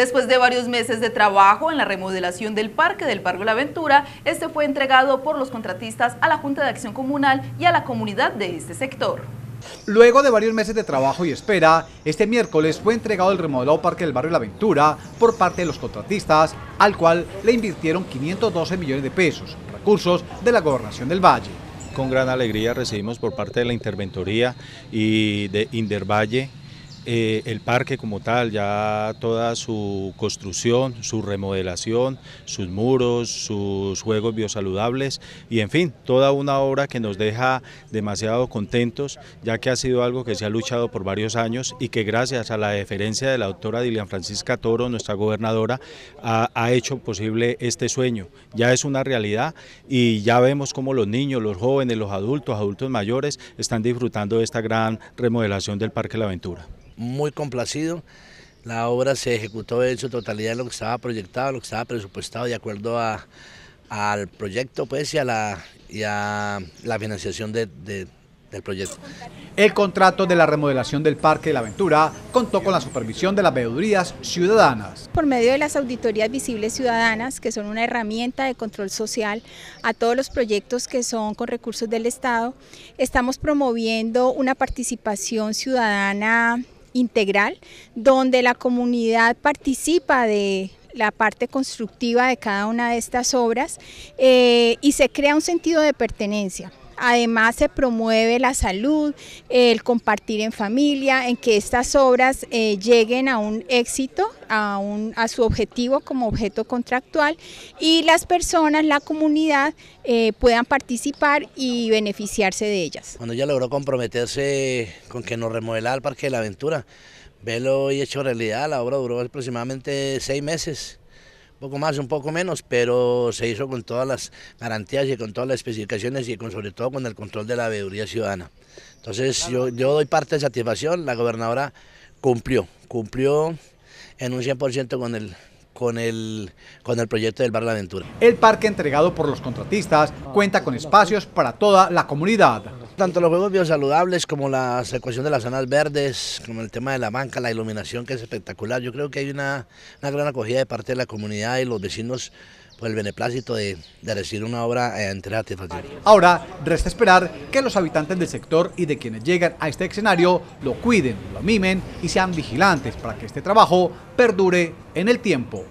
Después de varios meses de trabajo en la remodelación del parque del Barrio La Ventura, este fue entregado por los contratistas a la Junta de Acción Comunal y a la comunidad de este sector. Luego de varios meses de trabajo y espera, este miércoles fue entregado el remodelado parque del barrio La Ventura por parte de los contratistas, al cual le invirtieron 512 millones de pesos, recursos de la gobernación del Valle. Con gran alegría recibimos por parte de la Interventoría y de Indervalle eh, el parque como tal, ya toda su construcción, su remodelación, sus muros, sus juegos biosaludables y en fin, toda una obra que nos deja demasiado contentos, ya que ha sido algo que se ha luchado por varios años y que gracias a la deferencia de la doctora Dilian Francisca Toro, nuestra gobernadora, ha, hecho posible este sueño. Ya es una realidad y ya vemos cómo los niños, los jóvenes, los adultos, adultos mayores están disfrutando de esta gran remodelación del Parque La Aventura muy complacido. La obra se ejecutó en su totalidad, lo que estaba proyectado, lo que estaba presupuestado, de acuerdo a, al proyecto pues, y, a la, la financiación del proyecto. El contrato de la remodelación del Parque de la Aventura contó con la supervisión de las veedurías ciudadanas. Por medio de las auditorías visibles ciudadanas, que son una herramienta de control social a todos los proyectos que son con recursos del Estado, estamos promoviendo una participación ciudadana integral, donde la comunidad participa de la parte constructiva de cada una de estas obras eh, y se crea un sentido de pertenencia. Además se promueve la salud, el compartir en familia, en que estas obras eh, lleguen a un éxito, a, su objetivo como objeto contractual y las personas, la comunidad eh, puedan participar y beneficiarse de ellas. Cuando ella logró comprometerse con que nos remodelara el Parque de la Aventura, velo y hecho realidad, la obra duró aproximadamente seis meses poco más, un poco menos, pero se hizo con todas las garantías y con todas las especificaciones y con, sobre todo con el control de la veeduría ciudadana. Entonces yo, yo doy parte de satisfacción, la gobernadora cumplió, cumplió en un 100% con el, con el, con el proyecto del Bar La Aventura. El parque entregado por los contratistas cuenta con espacios para toda la comunidad. Tanto los juegos biosaludables como la secuación de las zonas verdes, como el tema de la banca, la iluminación que es espectacular. Yo creo que hay una, una gran acogida de parte de la comunidad y los vecinos el beneplácito de, decir recibir una obra eh, entre Ahora, resta esperar que los habitantes del sector y de quienes llegan a este escenario lo cuiden, lo mimen y sean vigilantes para que este trabajo perdure en el tiempo.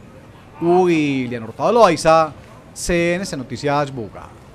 William Hurtado Loaiza, CNC Noticias Buga.